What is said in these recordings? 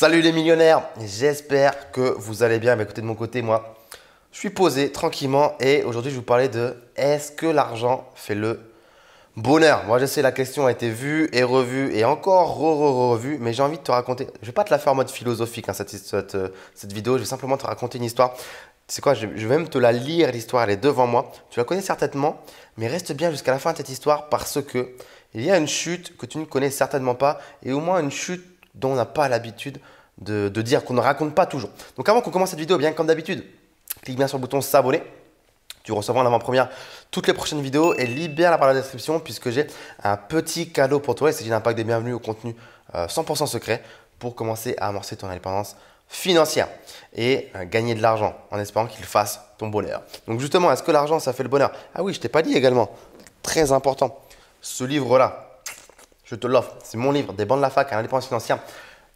Salut les millionnaires, j'espère que vous allez bien. mais bah, écoutez, de mon côté, moi, je suis posé tranquillement et aujourd'hui, je vais vous parler de est-ce que l'argent fait le bonheur Moi, je sais, la question a été vue et revue et encore re, revue, mais j'ai envie de te raconter. Je vais pas te la faire en mode philosophique, hein, euh, cette, vidéo. Je vais simplement te raconter une histoire c'est quoi, je, vais même te la lire, l'histoire, elle est devant moi. Tu la connais certainement, mais reste bien jusqu'à la fin de cette histoire parce que il y a une chute que tu ne connais certainement pas et au moins une chute dont on n'a pas l'habitude de, dire, qu'on ne raconte pas toujours. Donc avant qu'on commence cette vidéo, bien comme d'habitude, clique bien sur le bouton s'abonner. Tu recevras en avant-première toutes les prochaines vidéos et libère la barre de description puisque j'ai un petit cadeau pour toi. Il s'agit d'un pack des bienvenus au contenu 100% euh, secret pour commencer à amorcer ton indépendance financière et euh, gagner de l'argent en espérant qu'il fasse ton bonheur. Donc justement, est-ce que l'argent, ça fait le bonheur Ah oui, je t'ai pas dit également, très important, ce livre-là, je te l'offre. C'est mon livre, Des bancs de la fac à l'indépendance financière.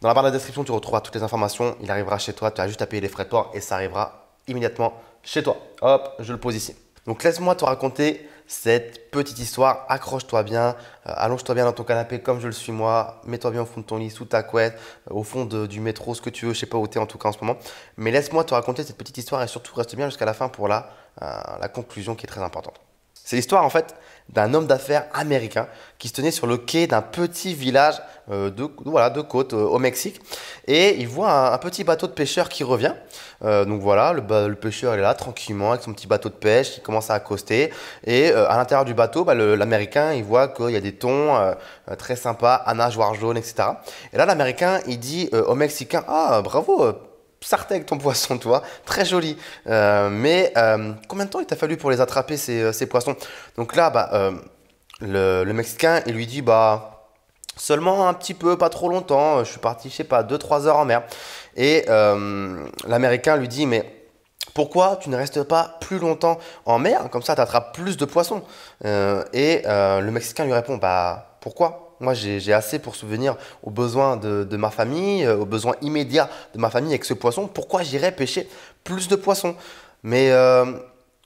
Dans la barre de la description, tu retrouveras toutes les informations. Il arrivera chez toi. Tu as juste à payer les frais de port et ça arrivera immédiatement chez toi. Hop, je le pose ici. Donc laisse-moi te raconter cette petite histoire. Accroche-toi bien, euh, allonge-toi bien dans ton canapé comme je le suis moi. Mets-toi bien au fond de ton lit, sous ta couette, euh, au fond du métro, ce que tu veux. Je sais pas où es en tout cas en ce moment. Mais laisse-moi te raconter cette petite histoire et surtout reste bien jusqu'à la fin pour la, euh, la conclusion qui est très importante. C'est l'histoire en fait d'un homme d'affaires américain qui se tenait sur le quai d'un petit village euh, de, voilà, de côte euh, au Mexique. Et il voit un, petit bateau de pêcheur qui revient. Euh, donc voilà, le, le, pêcheur est là tranquillement avec son petit bateau de pêche, qui commence à accoster. Et à l'intérieur du bateau, bah, l'Américain, il voit qu'il y a des thons très sympas, à nageoire jaune, etc. Et là, l'Américain, il dit au Mexicain, ah bravo sarté avec ton poisson, toi. Très joli. Euh, mais euh, combien de temps il t'a fallu pour les attraper, ces, euh, poissons Donc là, bah, le, Mexicain, il lui dit, bah... Seulement un petit peu, pas trop longtemps, je suis parti, je sais pas, 2-3 heures en mer. Et l'Américain lui dit, mais pourquoi tu ne restes pas plus longtemps en mer Comme ça, tu attrapes plus de poissons. et le Mexicain lui répond, bah pourquoi moi, j'ai assez pour souvenir aux besoins de, ma famille, euh, aux besoins immédiats de ma famille avec ce poisson. Pourquoi j'irais pêcher plus de poissons Mais euh,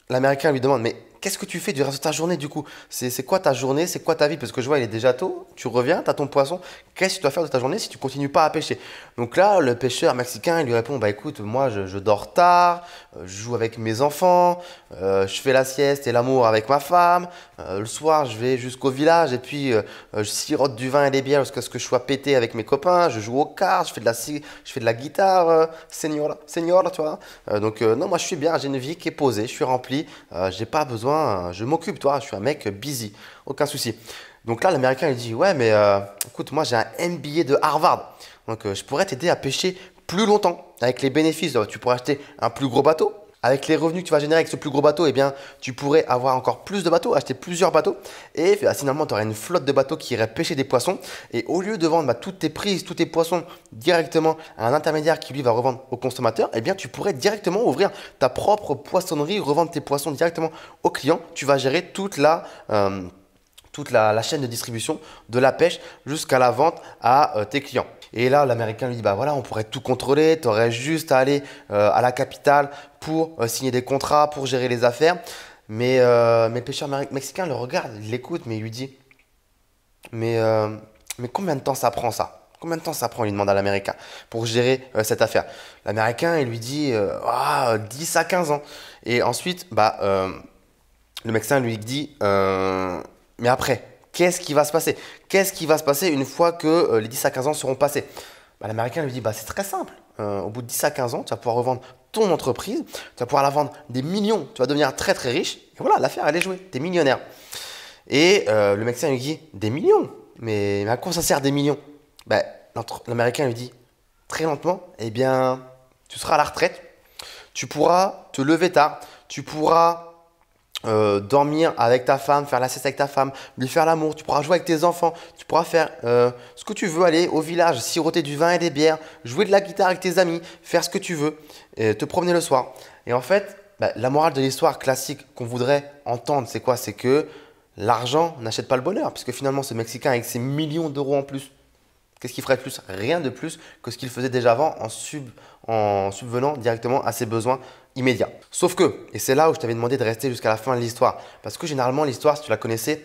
l'Américain lui demande, mais qu'est-ce que tu fais du reste de ta journée du coup C'est quoi ta journée C'est quoi ta vie Parce que je vois, il est déjà tôt, tu reviens, tu as ton poisson. Qu'est-ce que tu dois faire de ta journée si tu continues pas à pêcher Donc là, le pêcheur mexicain, il lui répond Bah écoute, moi je, dors tard, euh, je joue avec mes enfants, euh, je fais la sieste et l'amour avec ma femme. Euh, le soir, je vais jusqu'au village et puis je sirote du vin et des bières jusqu'à ce que je sois pété avec mes copains. Je joue au quart, je fais de la, je fais de la guitare, senior, senior, tu vois. donc non, moi je suis bien, j'ai une vie qui est posée, je suis rempli, j'ai pas besoin Hein, je m'occupe, toi, je suis un mec busy, aucun souci. Donc là, l'Américain, il dit, ouais, mais euh, écoute, moi, j'ai un MBA de Harvard, donc euh, je pourrais t'aider à pêcher plus longtemps avec les bénéfices. tu pourrais acheter un plus gros bateau, avec les revenus que tu vas générer avec ce plus gros bateau, eh bien, tu pourrais avoir encore plus de bateaux, acheter plusieurs bateaux. Et finalement, tu aurais une flotte de bateaux qui irait pêcher des poissons. Et au lieu de vendre bah, toutes tes prises, tous tes poissons directement à un intermédiaire qui lui va revendre au consommateur, eh bien, tu pourrais directement ouvrir ta propre poissonnerie, revendre tes poissons directement aux clients. Tu vas gérer toute euh, la... chaîne de distribution de la pêche jusqu'à la vente à euh, tes clients. Et là, l'Américain lui dit, bah voilà, on pourrait tout contrôler, tu aurais juste à aller euh, à la capitale pour euh, signer des contrats, pour gérer les affaires. Mais, euh, mais le pêcheur mexicain le regarde, il l'écoute, mais il lui dit, mais, mais combien de temps ça prend ça Combien de temps ça prend Il lui demande à l'Américain pour gérer cette affaire. L'Américain, il lui dit ah, 10 à 15 ans. Et ensuite, bah, le Mexicain lui dit Mais après, Qu'est-ce qui va se passer Qu'est-ce qui va se passer une fois que euh, les 10 à 15 ans seront passés bah, L'Américain lui dit bah, c'est très simple. Euh, au bout de 10 à 15 ans, tu vas pouvoir revendre ton entreprise, tu vas pouvoir la vendre des millions, tu vas devenir très très riche. Et voilà, l'affaire, elle est jouée, tu es millionnaire. Et euh, le Mexicain lui dit des millions mais, à quoi ça sert des millions bah, L'Américain lui dit très lentement eh bien, tu seras à la retraite, tu pourras te lever tard, tu pourras euh, dormir avec ta femme, faire la sieste avec ta femme, lui faire l'amour, tu pourras jouer avec tes enfants, tu pourras faire euh, ce que tu veux, aller au village, siroter du vin et des bières, jouer de la guitare avec tes amis, faire ce que tu veux, te promener le soir. Et en fait, bah, la morale de l'histoire classique qu'on voudrait entendre, c'est quoi C'est que l'argent n'achète pas le bonheur, puisque finalement ce Mexicain avec ses millions d'euros en plus, qu'est-ce qu'il ferait de plus Rien de plus que ce qu'il faisait déjà avant en subvenant directement à ses besoins immédiat. Sauf que, et c'est là où je t'avais demandé de rester jusqu'à la fin de l'histoire, parce que généralement l'histoire, si tu la connaissais,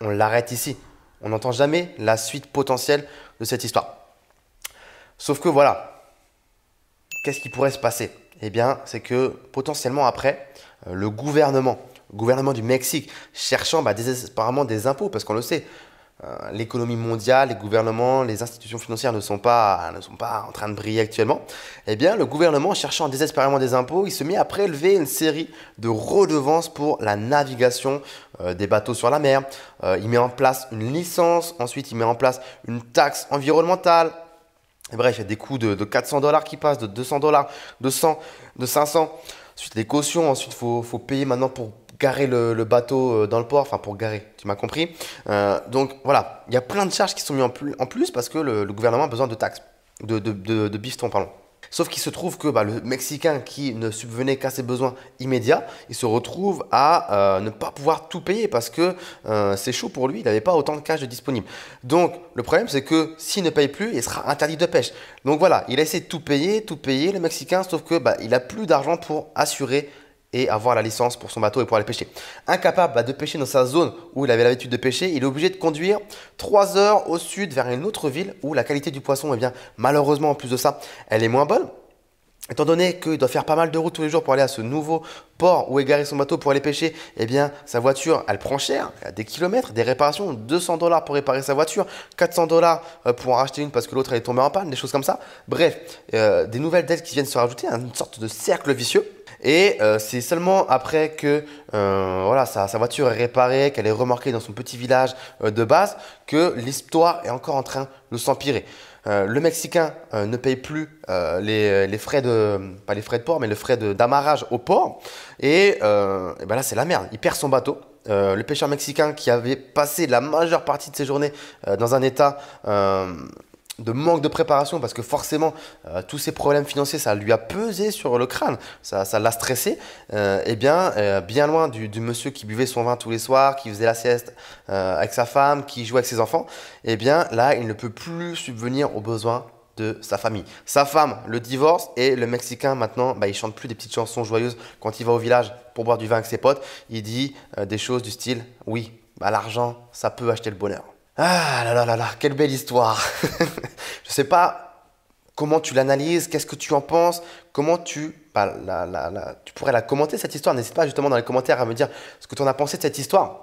on l'arrête ici. On n'entend jamais la suite potentielle de cette histoire. Sauf que voilà, qu'est-ce qui pourrait se passer Eh bien, c'est que potentiellement après, euh, le gouvernement, le gouvernement du Mexique, cherchant bah, désespérément des impôts, parce qu'on le sait, euh, l'économie mondiale, les gouvernements, les institutions financières ne sont, pas, ne sont pas en train de briller actuellement, eh bien le gouvernement, cherchant désespérément des impôts, il se met à prélever une série de redevances pour la navigation euh, des bateaux sur la mer. Euh, il met en place une licence, ensuite il met en place une taxe environnementale. Et bref, il y a des coûts de, 400 dollars qui passent, de 200 dollars, de 100, de 500. Ensuite les cautions, ensuite il faut, faut payer maintenant pour garer le, bateau euh, dans le port, enfin pour garer, tu m'as compris. Euh, donc voilà, il y a plein de charges qui sont mises en plus, parce que le, gouvernement a besoin de taxes, de, de, bifton, pardon. Sauf qu'il se trouve que bah, le Mexicain qui ne subvenait qu'à ses besoins immédiats, il se retrouve à euh, ne pas pouvoir tout payer parce que c'est chaud pour lui, il n'avait pas autant de cash disponible. Donc le problème c'est que s'il ne paye plus, il sera interdit de pêche. Donc voilà, il a essayé de tout payer, tout payer, le Mexicain, sauf que bah, il a plus d'argent pour assurer et avoir la licence pour son bateau et pour aller pêcher. Incapable bah, de pêcher dans sa zone où il avait l'habitude de pêcher, il est obligé de conduire 3 heures au sud vers une autre ville où la qualité du poisson, bien, malheureusement en plus de ça, elle est moins bonne. Étant donné qu'il doit faire pas mal de routes tous les jours pour aller à ce nouveau port où égarer son bateau pour aller pêcher, eh bien sa voiture, elle prend cher, des kilomètres, des réparations, 200 dollars pour réparer sa voiture, 400 dollars euh, pour en racheter une parce que l'autre elle est tombée en panne, des choses comme ça. Bref, euh, des nouvelles dettes qui viennent se rajouter, une sorte de cercle vicieux. Et euh, c'est seulement après que voilà, sa, sa, voiture est réparée, qu'elle est remorquée dans son petit village de base, que l'histoire est encore en train de s'empirer. Euh, le Mexicain euh, ne paye plus euh, les, frais de, pas les frais de port, mais le frais d'amarrage au port. Et, et ben là, c'est la merde. Il perd son bateau. le pêcheur mexicain qui avait passé la majeure partie de ses journées dans un état de manque de préparation parce que forcément euh, tous ces problèmes financiers ça lui a pesé sur le crâne ça ça l'a stressé et euh, eh bien euh, bien loin du, du, monsieur qui buvait son vin tous les soirs qui faisait la sieste avec sa femme qui jouait avec ses enfants et eh bien là il ne peut plus subvenir aux besoins de sa famille. Sa femme, le divorce, et le Mexicain, maintenant, bah, il chante plus des petites chansons joyeuses quand il va au village pour boire du vin avec ses potes. Il dit des choses du style, oui, bah, l'argent, ça peut acheter le bonheur. Ah là là là là, quelle belle histoire. je sais pas comment tu l'analyses, qu'est-ce que tu en penses, comment tu... Bah, la, la, la, tu pourrais la commenter cette histoire. N'hésite pas justement dans les commentaires à me dire ce que tu en as pensé de cette histoire.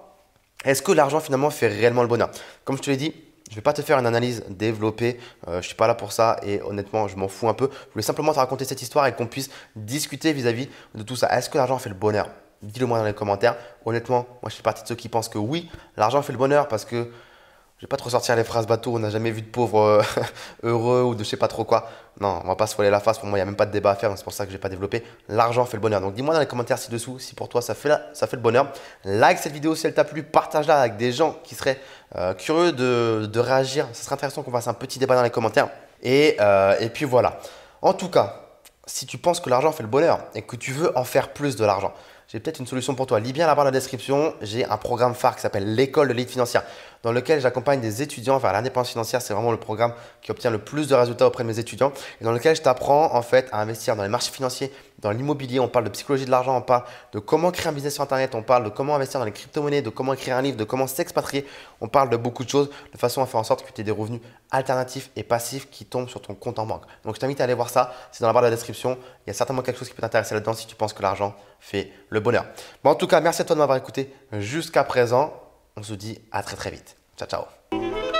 Est-ce que l'argent finalement fait réellement le bonheur Comme je te l'ai dit, je ne vais pas te faire une analyse développée, euh, je suis pas là pour ça et honnêtement, je m'en fous un peu. Je voulais simplement te raconter cette histoire et qu'on puisse discuter vis-à-vis de tout ça. Est-ce que l'argent fait le bonheur Dis-le moi dans les commentaires. Honnêtement, moi je suis partie de ceux qui pensent que oui, l'argent fait le bonheur parce que je vais pas trop sortir les phrases bateau, on n'a jamais vu de pauvres euh, heureux ou de je sais pas trop quoi. Non, on va pas se voiler la face, pour moi il n'y a même pas de débat à faire, c'est pour ça que je j'ai pas développé. L'argent fait le bonheur. Donc dis-moi dans les commentaires ci-dessous si pour toi ça fait, ça fait le bonheur. Like cette vidéo si elle t'a plu, partage-la avec des gens qui seraient euh, curieux de, réagir. Ce serait intéressant qu'on fasse un petit débat dans les commentaires. Et, euh, et puis voilà. En tout cas, si tu penses que l'argent fait le bonheur et que tu veux en faire plus de l'argent, j'ai peut-être une solution pour toi. Lis bien la barre de la description. J'ai un programme phare qui s'appelle l'école de lead financière, dans lequel j'accompagne des étudiants vers l'indépendance financière. C'est vraiment le programme qui obtient le plus de résultats auprès de mes étudiants et dans lequel je t'apprends en fait à investir dans les marchés financiers, dans l'immobilier, on parle de psychologie de l'argent, on parle de comment créer un business sur Internet, on parle de comment investir dans les crypto-monnaies, de comment écrire un livre, de comment s'expatrier. On parle de beaucoup de choses de façon à faire en sorte que tu aies des revenus alternatifs et passifs qui tombent sur ton compte en banque. Donc je t'invite à aller voir ça, c'est dans la barre de la description. Il y a certainement quelque chose qui peut t'intéresser là-dedans si tu penses que l'argent fait le bonheur. Bon, en tout cas, merci à toi de m'avoir écouté jusqu'à présent. On se dit à très très vite. Ciao, ciao.